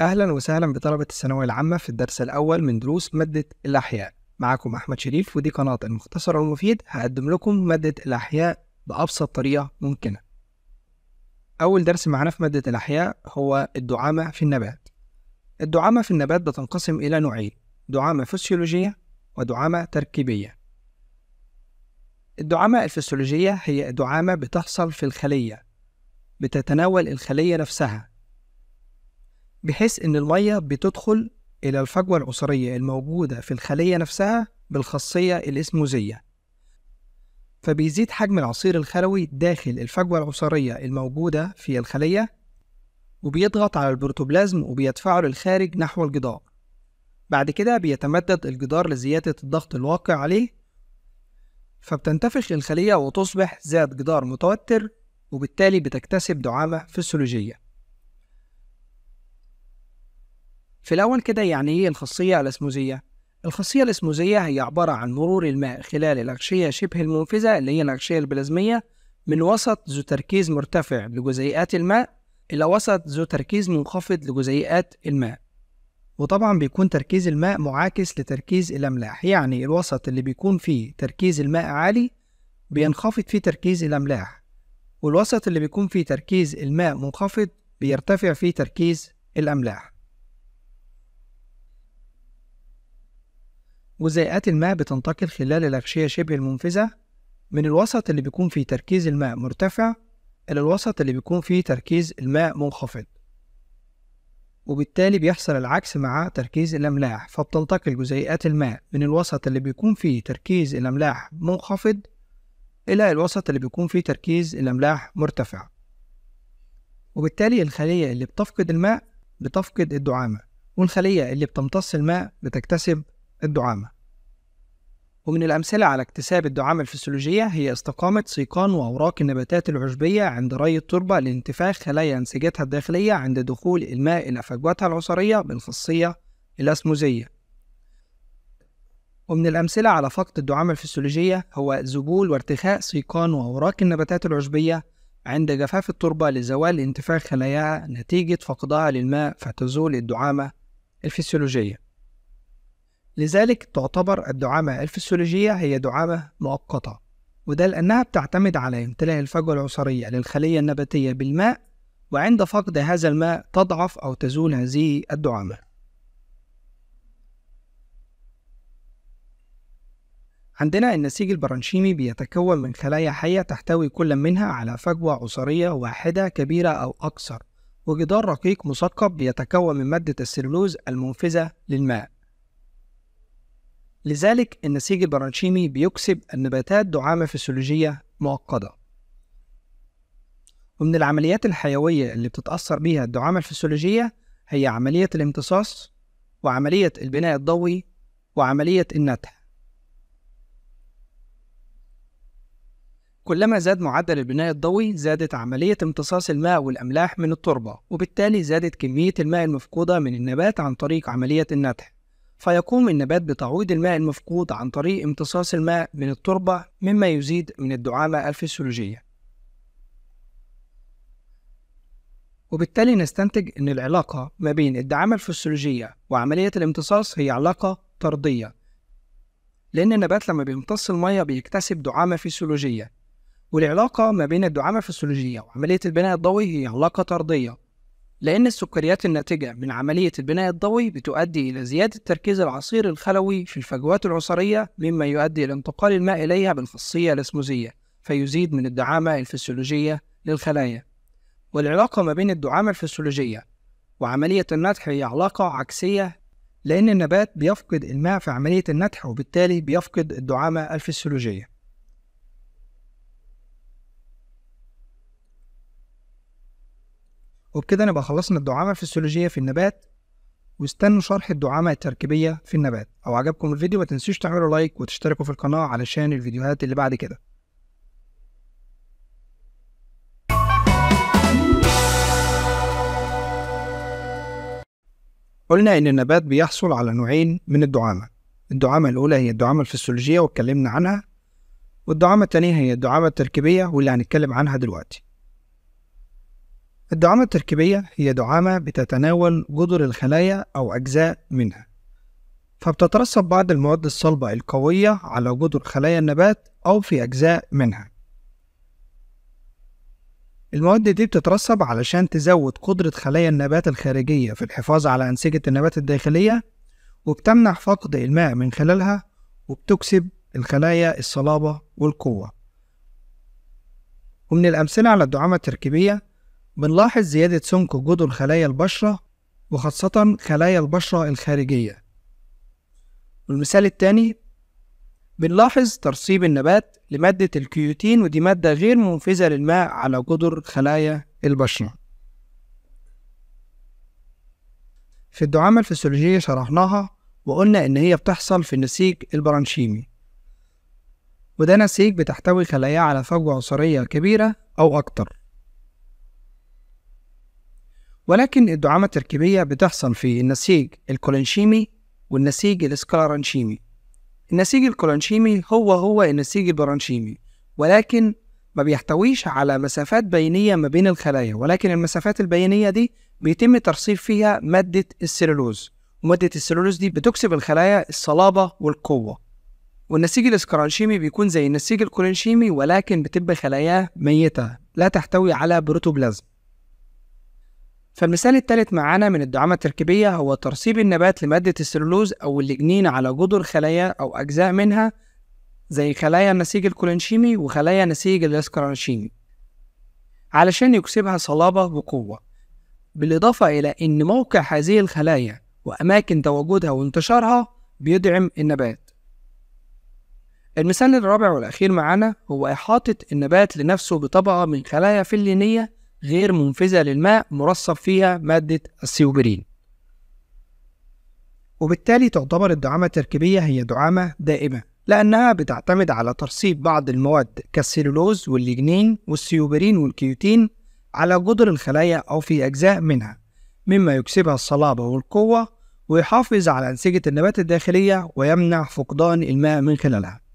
أهلا وسهلا بطلبة الثانوية العامة في الدرس الأول من دروس مادة الأحياء معكم أحمد شريف ودي قناة المختصر والمفيد هقدم لكم مادة الأحياء بأبسط طريقة ممكنة أول درس معانا في مادة الأحياء هو الدعامة في النبات الدعامة في النبات بتنقسم إلى نوعين دعامة فسيولوجية ودعامة تركيبية الدعامة الفسيولوجية هي دعامة بتحصل في الخلية بتتناول الخلية نفسها بحيث إن المية بتدخل إلى الفجوة العصرية الموجودة في الخلية نفسها بالخاصية الإسموزية فبيزيد حجم العصير الخلوي داخل الفجوة العصرية الموجودة في الخلية وبيضغط على البروتوبلازم وبيدفعه للخارج نحو الجدار بعد كده بيتمدد الجدار لزيادة الضغط الواقع عليه فبتنتفخ الخلية وتصبح ذات جدار متوتر وبالتالي بتكتسب دعامة فسيولوجية في الأول كده يعني إيه الخاصية الأسموزية؟ الخاصية الأسموزية هي عبارة عن مرور الماء خلال الأغشية شبه المنفذة اللي هي الأغشية البلازمية من وسط ذو تركيز مرتفع لجزيئات الماء إلى وسط ذو تركيز منخفض لجزيئات الماء وطبعا بيكون تركيز الماء معاكس لتركيز الأملاح يعني الوسط اللي بيكون فيه تركيز الماء عالي بينخفض فيه تركيز الأملاح والوسط اللي بيكون فيه تركيز الماء منخفض بيرتفع فيه تركيز الأملاح جزيئات الماء بتنتقل خلال الأغشية شبه المنفذة من الوسط اللي بيكون فيه تركيز الماء مرتفع إلى الوسط اللي بيكون فيه تركيز الماء منخفض وبالتالي بيحصل العكس مع تركيز الأملاح فبتنتقل جزيئات الماء من الوسط اللي بيكون فيه تركيز الأملاح منخفض إلى الوسط اللي بيكون فيه تركيز الأملاح مرتفع وبالتالي الخلية اللي بتفقد الماء بتفقد الدعامة والخلية اللي بتمتص الماء بتكتسب الدعامة ومن الأمثلة على اكتساب الدعامة الفسيولوجية هي استقامة سيقان وأوراق النباتات العشبية عند ري التربة لانتفاخ خلايا أنسجتها الداخلية عند دخول الماء إلى فجوتها العصرية بالخاصية الأسموزية ومن الأمثلة على فقد الدعامة الفسيولوجية هو ذبول وارتخاء سيقان وأوراق النباتات العشبية عند جفاف التربة لزوال انتفاخ خلاياها نتيجة فقدها للماء فتزول الدعامة الفسيولوجية لذلك تعتبر الدعامة الفسيولوجية هي دعامة مؤقتة وده لأنها بتعتمد على امتلاء الفجوة العصرية للخلية النباتية بالماء وعند فقد هذا الماء تضعف أو تزول هذه الدعامة عندنا النسيج البرانشيمي بيتكون من خلايا حية تحتوي كل منها على فجوة عصرية واحدة كبيرة أو أكثر وجدار رقيق مثقب بيتكون من مادة السلولوز المنفذة للماء لذلك النسيج البرانشيمي بيكسب النباتات دعامة فسيولوجية معقدة ومن العمليات الحيوية اللي بتتأثر بيها الدعامة الفسيولوجية هي عملية الامتصاص وعملية البناء الضوئي وعملية النتح كلما زاد معدل البناء الضوئي زادت عملية امتصاص الماء والأملاح من التربة وبالتالي زادت كمية الماء المفقودة من النبات عن طريق عملية النتح فيقوم النبات بتعويض الماء المفقود عن طريق امتصاص الماء من التربة مما يزيد من الدعامة الفسيولوجية وبالتالي نستنتج أن العلاقة ما بين الدعامة الفسيولوجية وعملية الامتصاص هي علاقة طردية لأن النبات لما بيمتص المية بيكتسب دعامة فسيولوجية والعلاقة ما بين الدعامة الفسيولوجية وعملية البناء الضوئي هي علاقة طردية لأن السكريات الناتجة من عملية البناء الضوئي بتؤدي إلى زيادة تركيز العصير الخلوي في الفجوات العصرية مما يؤدي إلى انتقال الماء إليها بالخاصية الأسموزية فيزيد من الدعامة الفسيولوجية للخلايا والعلاقة ما بين الدعامة الفسيولوجية وعملية النتح هي علاقة عكسية لأن النبات بيفقد الماء في عملية النتح وبالتالي بيفقد الدعامة الفسيولوجية وبكده نبقى خلصنا الدعامة الفسيولوجية في النبات واستنوا شرح الدعامة التركيبية في النبات لو عجبكم الفيديو ما تنسوش تعملوا لايك وتشتركوا في القناة علشان الفيديوهات اللي بعد كده قلنا إن النبات بيحصل على نوعين من الدعامة الدعامة الأولى هي الدعامة الفسيولوجية واتكلمنا عنها والدعامة التانية هي الدعامة التركيبية واللي هنتكلم عنها دلوقتي الدعامة التركيبية هي دعامة بتتناول جدر الخلايا أو أجزاء منها فبتترسب بعض المواد الصلبة القوية على جدر خلايا النبات أو في أجزاء منها المواد دي بتترسب علشان تزود قدرة خلايا النبات الخارجية في الحفاظ على أنسجة النبات الداخلية وبتمنع فقد الماء من خلالها وبتكسب الخلايا الصلابة والقوة ومن الأمثلة على الدعامة التركيبية بنلاحظ زيادة سمك جدر خلايا البشرة وخاصة خلايا البشرة الخارجية والمثال التاني بنلاحظ ترسيب النبات لمادة الكيوتين ودي مادة غير منفذة للماء على جدر خلايا البشرة في الدعامة الفسيولوجية شرحناها وقلنا إن هي بتحصل في النسيج البرانشيمي وده نسيج بتحتوي خلايا على فجوة عصرية كبيرة أو أكتر ولكن الدعامة التركيبية بتحصل في النسيج الكولنشيمي والنسيج الاسكلارنشيمي النسيج الكولنشيمي هو هو النسيج البرانشيمي ولكن ما بيحتويش على مسافات بينية ما بين الخلايا ولكن المسافات البينية دي بيتم ترصيف فيها مادة السيلولوز ومادة السيلولوز دي بتكسب الخلايا الصلابة والقوة والنسيج الاسكرانشيمي بيكون زي النسيج الكولنشيمي ولكن بتبقى خلاياه ميتة لا تحتوي على بروتوبلازم فالمثال الثالث معانا من الدعامة التركيبية هو ترسيب النبات لمادة السلولوز أو الليجنين على جدر خلايا أو أجزاء منها زي خلايا النسيج الكولينشيمي وخلايا نسيج الاسكرانشيمي علشان يكسبها صلابة بقوة بالإضافة إلى أن موقع هذه الخلايا وأماكن تواجدها وانتشارها بيدعم النبات المثال الرابع والأخير معانا هو إحاطة النبات لنفسه بطبقة من خلايا فلينية غير منفذة للماء مرصب فيها مادة السيوبرين وبالتالي تعتبر الدعامة التركيبية هي دعامة دائمة لأنها بتعتمد على ترصيب بعض المواد كالسيلولوز والليجنين والسيوبرين والكيوتين على جدر الخلايا أو في أجزاء منها مما يكسبها الصلابة والقوة ويحافظ على أنسجة النبات الداخلية ويمنع فقدان الماء من خلالها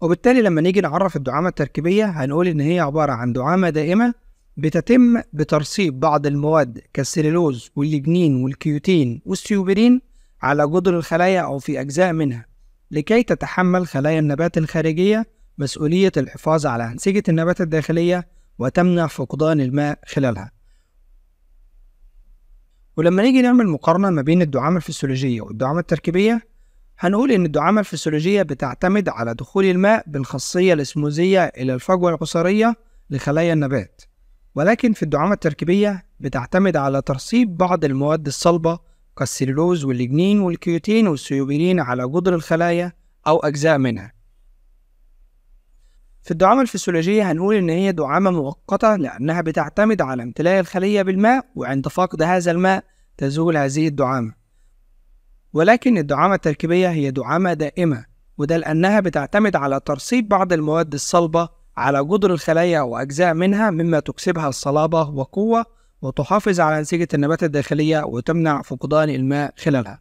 وبالتالي لما نيجي نعرف الدعامة التركيبية هنقول إن هي عبارة عن دعامة دائمة بتتم بترسيب بعض المواد كالسيلولوز واللجنين والكيوتين والسيوبرين على جدر الخلايا أو في أجزاء منها لكي تتحمل خلايا النبات الخارجية مسؤولية الحفاظ على أنسجة النبات الداخلية وتمنع فقدان الماء خلالها ولما نيجي نعمل مقارنة ما بين الدعامة الفسيولوجية والدعامة التركيبية هنقول إن الدعامة الفسيولوجية بتعتمد على دخول الماء بالخاصية الإسموزية إلى الفجوة العصارية لخلايا النبات ولكن في الدعامة التركيبية بتعتمد على ترصيب بعض المواد الصلبة كالسيلولوز والليجنين والكيوتين والسيوبرين على جدر الخلايا أو أجزاء منها في الدعامة الفسيولوجية هنقول إن هي دعامة مؤقتة لأنها بتعتمد على امتلاء الخلية بالماء وعند فقد هذا الماء تزول هذه الدعامة ولكن الدعامة التركيبية هي دعامة دائمة وده لأنها بتعتمد على ترصيب بعض المواد الصلبة على جدر الخلايا وأجزاء منها مما تكسبها الصلابة وقوة وتحافظ على أنسجة النبات الداخلية وتمنع فقدان الماء خلالها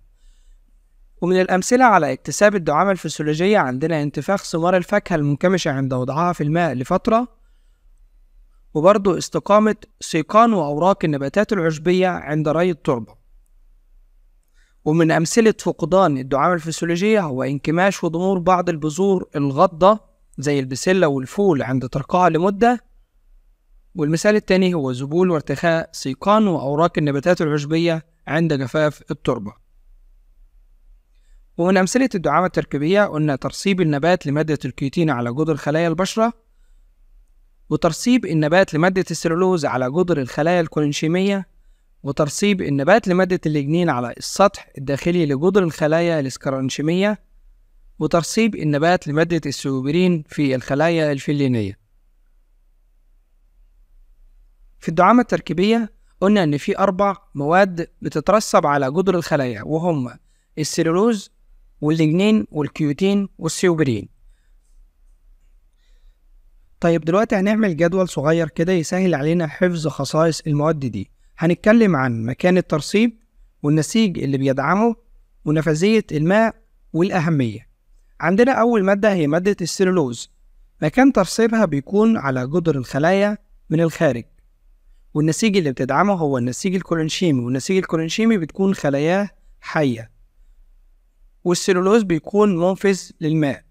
ومن الأمثلة على اكتساب الدعامة الفسيولوجية عندنا انتفاخ ثمار الفاكهة المنكمشة عند وضعها في الماء لفترة وبرضه استقامة سيقان وأوراق النباتات العشبية عند ري التربة ومن أمثلة فقدان الدعامة الفسيولوجية هو انكماش وضمور بعض البذور الغضة زي البسلة والفول عند ترقيعها لمدة والمثال الثاني هو ذبول وارتخاء سيقان وأوراق النباتات العشبية عند جفاف التربة ومن أمثلة الدعامة التركيبية قلنا ترصيب النبات لمادة الكيوتين على جدر خلايا البشرة وترصيب النبات لمادة السيرولوز على جدر الخلايا الكولينشيمية وترصيب النبات لمادة الليجنين على السطح الداخلي لجدر الخلايا الاسكرانشيمية وترصيب النبات لمادة السيوبرين في الخلايا الفلينية في الدعامة التركيبية قلنا إن في أربع مواد بتترسب على جدر الخلايا وهم السيلولوز والليجنين والكيوتين والسيوبرين طيب دلوقتي هنعمل جدول صغير كده يسهل علينا حفظ خصائص المواد دي هنتكلم عن مكان الترصيب والنسيج اللي بيدعمه ونفاذية الماء والأهمية عندنا أول مادة هي مادة السيلولوز مكان ترصيبها بيكون على جدر الخلايا من الخارج والنسيج اللي بتدعمه هو النسيج الكولنشيمي والنسيج الكولنشيمي بتكون خلاياه حية والسيلولوز بيكون منفذ للماء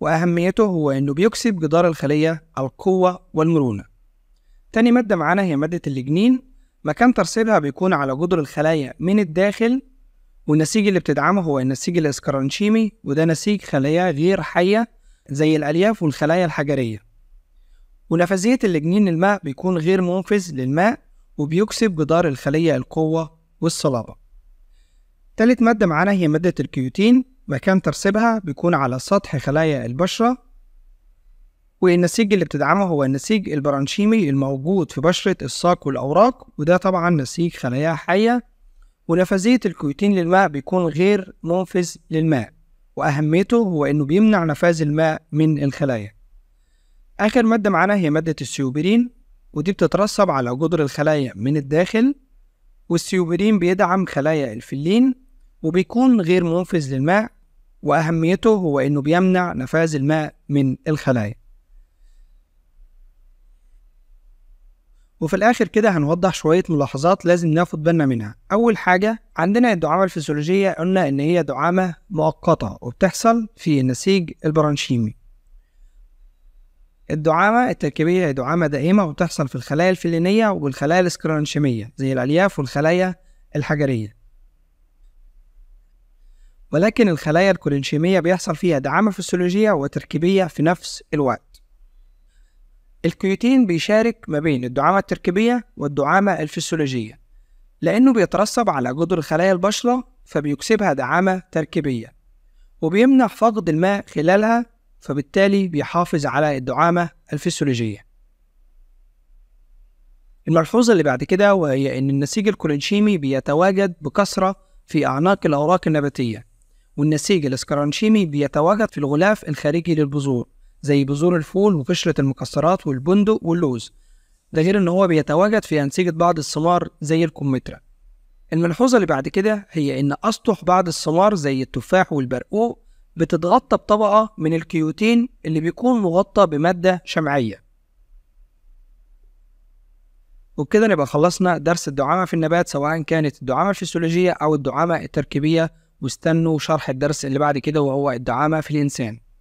وأهميته هو إنه بيكسب جدار الخلية القوة والمرونة تاني مادة معانا هي مادة الجنين مكان ترسيبها بيكون على جدر الخلايا من الداخل والنسيج اللي بتدعمه هو النسيج الاسكرانشيمي وده نسيج خلايا غير حية زي الألياف والخلايا الحجرية ونفاذية الجنين الماء بيكون غير منفذ للماء وبيكسب جدار الخلية القوة والصلابة تالت مادة معانا هي مادة الكيوتين مكان ترسيبها بيكون على سطح خلايا البشرة والنسيج اللي بتدعمه هو النسيج البرانشيمي الموجود في بشرة الساق والأوراق وده طبعا نسيج خلايا حية ونفاذية الكيوتين للماء بيكون غير منفذ للماء وأهميته هو إنه بيمنع نفاذ الماء من الخلايا آخر مادة معانا هي مادة السيوبرين ودي بتترسب على جدر الخلايا من الداخل والسيوبرين بيدعم خلايا الفلين وبيكون غير منفذ للماء وأهميته هو إنه بيمنع نفاذ الماء من الخلايا وفي الآخر كده هنوضح شوية ملاحظات لازم ناخد بالنا منها أول حاجة عندنا الدعامة الفسيولوجية قلنا إن هي دعامة مؤقتة وبتحصل في النسيج البرانشيمي الدعامة التركيبية هي دعامة دائمة وبتحصل في الخلايا الفلينية والخلايا الاسكرانشيمية زي الألياف والخلايا الحجرية ولكن الخلايا الكولينشيمية بيحصل فيها دعامة فسيولوجية وتركيبية في نفس الوقت الكيوتين بيشارك ما بين الدعامة التركيبية والدعامة الفسيولوجية لأنه بيترسب على جدر خلايا البشرة فبيكسبها دعامة تركيبية وبيمنع فقد الماء خلالها فبالتالي بيحافظ على الدعامة الفسيولوجية الملحوظة اللي بعد كده وهي إن النسيج الكولينشيمي بيتواجد بكثرة في أعناق الأوراق النباتية والنسيج الاسكرانشيمي بيتواجد في الغلاف الخارجي للبذور زي بذور الفول وقشرة المكسرات والبندق واللوز ده غير إن هو بيتواجد في أنسجة بعض الثمار زي الكمثرى الملحوظة اللي بعد كده هي إن أسطح بعض الثمار زي التفاح والبرقوق بتتغطى بطبقة من الكيوتين اللي بيكون مغطى بمادة شمعية وبكده نبقى خلصنا درس الدعامة في النبات سواء كانت الدعامة الفسيولوجية أو الدعامة التركيبية واستنوا شرح الدرس اللي بعد كده وهو الدعامة في الإنسان